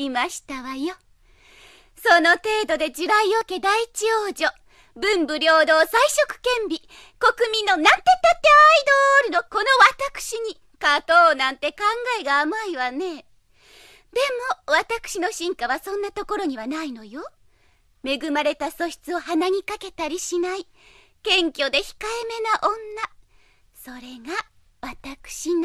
きましたわよ。その程度で地雷を家第一王女、文武両道彩色兼備、国民のなんてったってアイドールのこの私に、勝とうなんて考えが甘いわね。でも、私の進化はそんなところにはないのよ。恵まれた素質を鼻にかけたりしない、謙虚で控えめな女。それが、私の